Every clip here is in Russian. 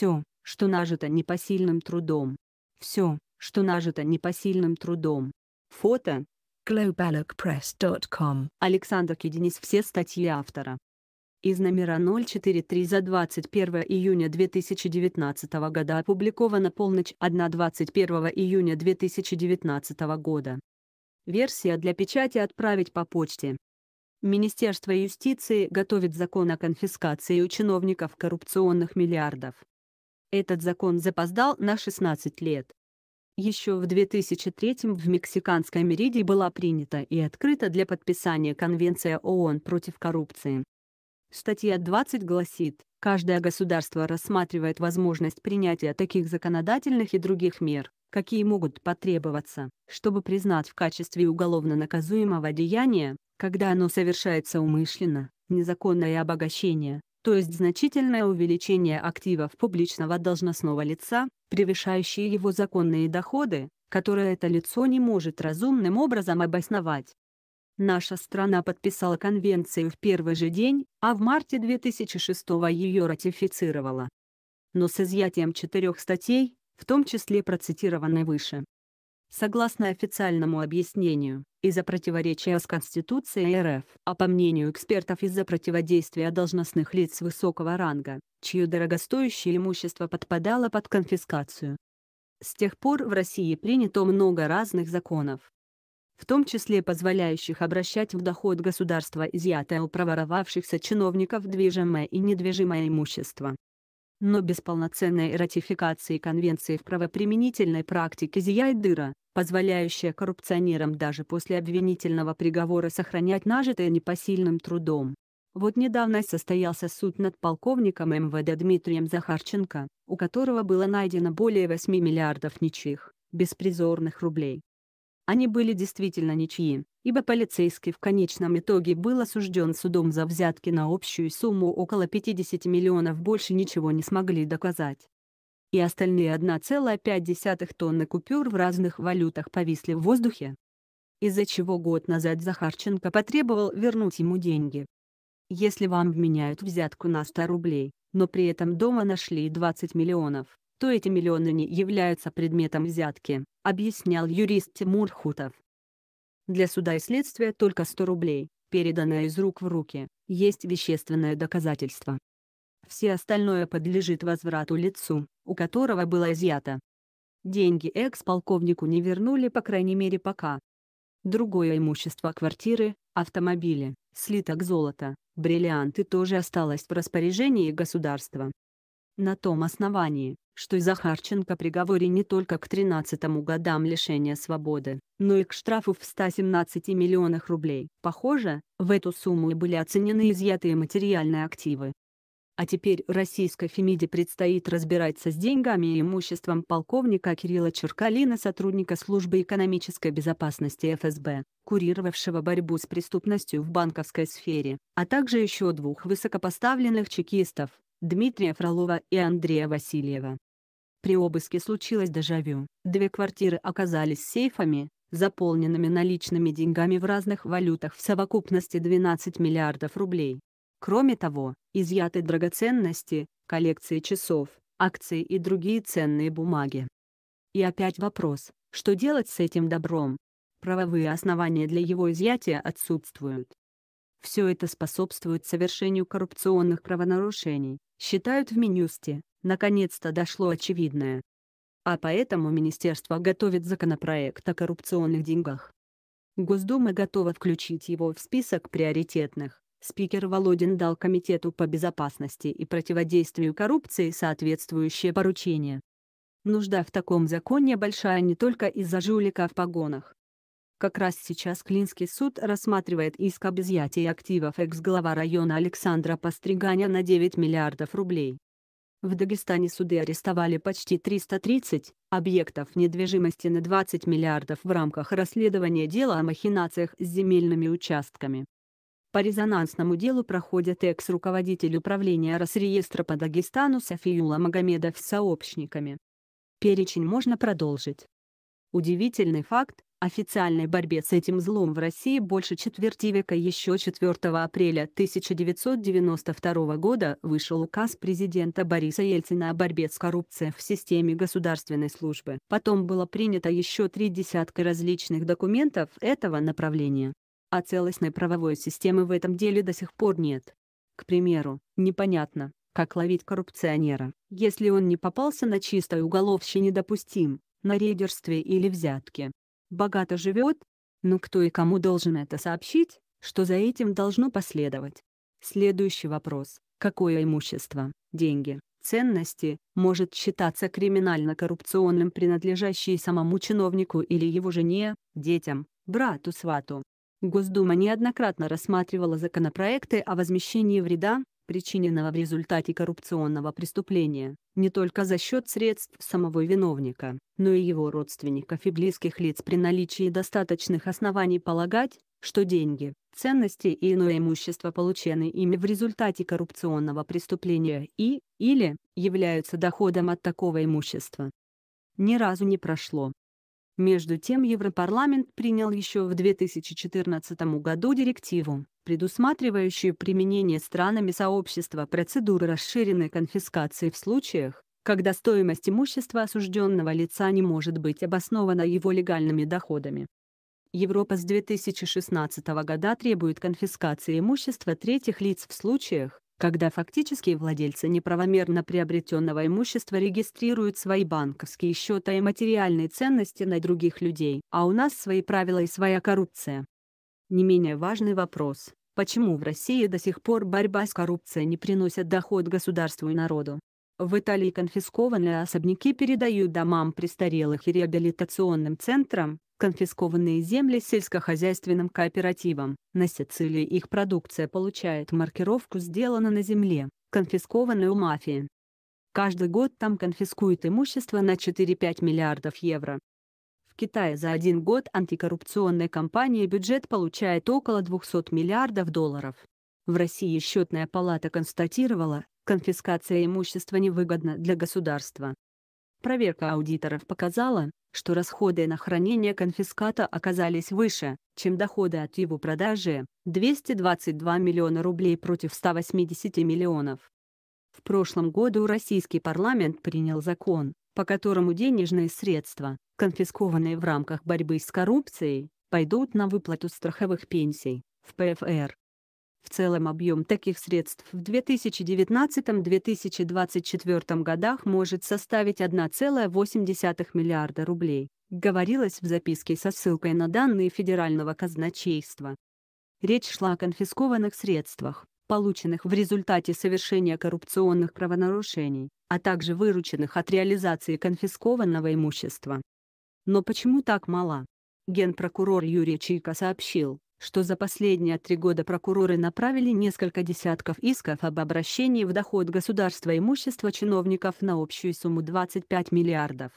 Все, что нажито непосильным трудом. Все, что нажито непосильным трудом. Фото. globalocpress.com Александр Кеденис Все статьи автора. Из номера 043 за 21 июня 2019 года опубликована полночь 1 21 июня 2019 года. Версия для печати отправить по почте. Министерство юстиции готовит закон о конфискации у чиновников коррупционных миллиардов. Этот закон запоздал на 16 лет. Еще в 2003 в Мексиканской Мериде была принята и открыта для подписания Конвенция ООН против коррупции. Статья 20 гласит, каждое государство рассматривает возможность принятия таких законодательных и других мер, какие могут потребоваться, чтобы признать в качестве уголовно наказуемого деяния, когда оно совершается умышленно, незаконное обогащение, то есть значительное увеличение активов публичного должностного лица, превышающие его законные доходы, которые это лицо не может разумным образом обосновать. Наша страна подписала конвенцию в первый же день, а в марте 2006 ее ратифицировала. Но с изъятием четырех статей, в том числе процитированной выше, согласно официальному объяснению, из-за противоречия с Конституцией РФ, а по мнению экспертов из-за противодействия должностных лиц высокого ранга, чье дорогостоящее имущество подпадало под конфискацию. С тех пор в России принято много разных законов, в том числе позволяющих обращать в доход государства изъятое у проворовавшихся чиновников движимое и недвижимое имущество, но без полноценной ратификации Конвенции в правоприменительной практике зияет дыра, позволяющая коррупционерам даже после обвинительного приговора сохранять нажитое непосильным трудом. Вот недавно состоялся суд над полковником МВД Дмитрием Захарченко, у которого было найдено более 8 миллиардов ничьих, беспризорных рублей. Они были действительно ничьи, ибо полицейский в конечном итоге был осужден судом за взятки на общую сумму около 50 миллионов, больше ничего не смогли доказать. И остальные 1,5 тонны купюр в разных валютах повисли в воздухе, из-за чего год назад Захарченко потребовал вернуть ему деньги. Если вам вменяют взятку на 100 рублей, но при этом дома нашли 20 миллионов, то эти миллионы не являются предметом взятки, объяснял юрист Тимур Хутов. Для суда и следствия только 100 рублей, переданное из рук в руки, есть вещественное доказательство. Все остальное подлежит возврату лицу, у которого было изъято. Деньги экс-полковнику не вернули по крайней мере пока. Другое имущество квартиры, автомобили, слиток золота, бриллианты тоже осталось в распоряжении государства на том основании, что и Захарченко приговоре не только к 13 годам лишения свободы, но и к штрафу в 117 миллионах рублей. Похоже, в эту сумму и были оценены изъятые материальные активы. А теперь российской Фемиде предстоит разбираться с деньгами и имуществом полковника Кирилла Черкалина сотрудника службы экономической безопасности ФСБ, курировавшего борьбу с преступностью в банковской сфере, а также еще двух высокопоставленных чекистов, Дмитрия Фролова и Андрея Васильева. При обыске случилось дежавю. Две квартиры оказались сейфами, заполненными наличными деньгами в разных валютах в совокупности 12 миллиардов рублей. Кроме того, изъяты драгоценности, коллекции часов, акции и другие ценные бумаги. И опять вопрос, что делать с этим добром? Правовые основания для его изъятия отсутствуют. Все это способствует совершению коррупционных правонарушений, считают в Минюсте, наконец-то дошло очевидное. А поэтому министерство готовит законопроект о коррупционных деньгах. Госдума готова включить его в список приоритетных. Спикер Володин дал Комитету по безопасности и противодействию коррупции соответствующее поручение. Нужда в таком законе большая не только из-за жулика в погонах, как раз сейчас Клинский суд рассматривает иск об изъятии активов экс-глава района Александра Постриганя на 9 миллиардов рублей. В Дагестане суды арестовали почти 330 объектов недвижимости на 20 миллиардов в рамках расследования дела о махинациях с земельными участками. По резонансному делу проходят экс-руководитель управления Росреестра по Дагестану Софиюла Магомедов с сообщниками. Перечень можно продолжить. Удивительный факт, официальной борьбе с этим злом в России больше четверти века еще 4 апреля 1992 года вышел указ президента Бориса Ельцина о борьбе с коррупцией в системе государственной службы. Потом было принято еще три десятка различных документов этого направления. А целостной правовой системы в этом деле до сих пор нет. К примеру, непонятно, как ловить коррупционера, если он не попался на чистой уголовщине допустим, на рейдерстве или взятке богато живет, но кто и кому должен это сообщить, что за этим должно последовать? Следующий вопрос. Какое имущество, деньги, ценности, может считаться криминально-коррупционным, принадлежащие самому чиновнику или его жене, детям, брату-свату? Госдума неоднократно рассматривала законопроекты о возмещении вреда, причиненного в результате коррупционного преступления, не только за счет средств самого виновника, но и его родственников и близких лиц при наличии достаточных оснований полагать, что деньги, ценности и иное имущество получены ими в результате коррупционного преступления и, или, являются доходом от такого имущества. Ни разу не прошло. Между тем Европарламент принял еще в 2014 году директиву, предусматривающие применение странами сообщества процедуры расширенной конфискации в случаях, когда стоимость имущества осужденного лица не может быть обоснована его легальными доходами. Европа с 2016 года требует конфискации имущества третьих лиц в случаях, когда фактические владельцы неправомерно приобретенного имущества регистрируют свои банковские счета и материальные ценности на других людей, а у нас свои правила и своя коррупция. Не менее важный вопрос Почему в России до сих пор борьба с коррупцией не приносит доход государству и народу? В Италии конфискованные особняки передают домам престарелых и реабилитационным центрам, конфискованные земли сельскохозяйственным кооперативам. На Сицилии их продукция получает маркировку «Сделано на земле», конфискованную у мафии. Каждый год там конфискуют имущество на 4-5 миллиардов евро. Китая за один год антикоррупционная кампания бюджет получает около 200 миллиардов долларов. В России счетная палата констатировала, конфискация имущества невыгодна для государства. Проверка аудиторов показала, что расходы на хранение конфиската оказались выше, чем доходы от его продажи – 222 миллиона рублей против 180 миллионов. В прошлом году российский парламент принял закон, по которому денежные средства, конфискованные в рамках борьбы с коррупцией, пойдут на выплату страховых пенсий в ПФР. В целом объем таких средств в 2019-2024 годах может составить 1,8 миллиарда рублей, говорилось в записке со ссылкой на данные федерального казначейства. Речь шла о конфискованных средствах, полученных в результате совершения коррупционных правонарушений, а также вырученных от реализации конфискованного имущества. Но почему так мало? Генпрокурор Юрий Чайка сообщил, что за последние три года прокуроры направили несколько десятков исков об обращении в доход государства имущества чиновников на общую сумму 25 миллиардов.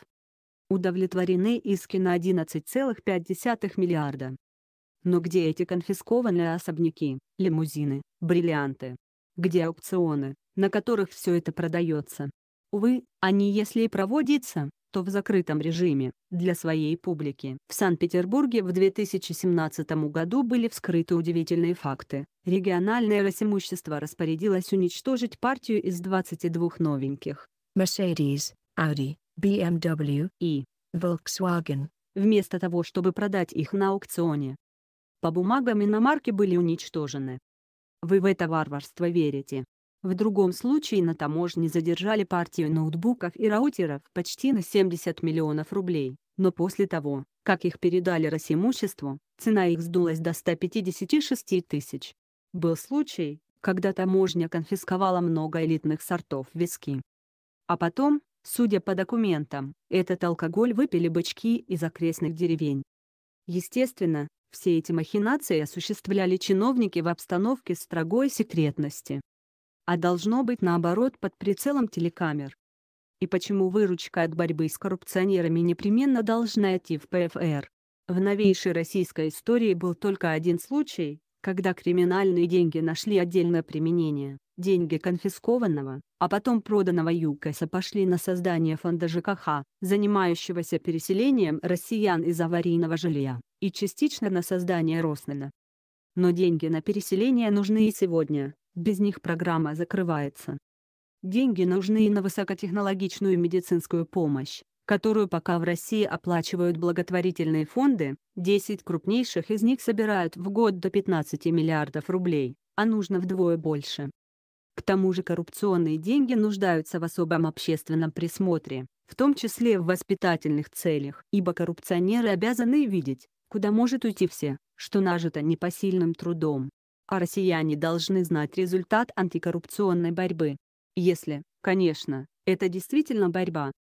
Удовлетворены иски на 11,5 миллиарда. Но где эти конфискованные особняки, лимузины, бриллианты? Где аукционы, на которых все это продается? Увы, они если и проводятся, то в закрытом режиме, для своей публики. В Санкт-Петербурге в 2017 году были вскрыты удивительные факты. Региональное росимущество распорядилось уничтожить партию из 22 новеньких. Mercedes, Audi, BMW и Volkswagen. Вместо того, чтобы продать их на аукционе. По бумагам иномарки были уничтожены. Вы в это варварство верите? В другом случае на таможне задержали партию ноутбуков и раутеров почти на 70 миллионов рублей, но после того, как их передали Росимуществу, цена их сдулась до 156 тысяч. Был случай, когда таможня конфисковала много элитных сортов виски. А потом, судя по документам, этот алкоголь выпили бычки из окрестных деревень. Естественно, все эти махинации осуществляли чиновники в обстановке строгой секретности а должно быть наоборот под прицелом телекамер. И почему выручка от борьбы с коррупционерами непременно должна идти в ПФР? В новейшей российской истории был только один случай, когда криминальные деньги нашли отдельное применение. Деньги конфискованного, а потом проданного ЮКОСа пошли на создание фонда ЖКХ, занимающегося переселением россиян из аварийного жилья, и частично на создание Роснана. Но деньги на переселение нужны и сегодня, без них программа закрывается. Деньги нужны и на высокотехнологичную медицинскую помощь, которую пока в России оплачивают благотворительные фонды, 10 крупнейших из них собирают в год до 15 миллиардов рублей, а нужно вдвое больше. К тому же коррупционные деньги нуждаются в особом общественном присмотре, в том числе в воспитательных целях, ибо коррупционеры обязаны видеть, куда может уйти все, что нажито непосильным трудом а россияне должны знать результат антикоррупционной борьбы. Если, конечно, это действительно борьба,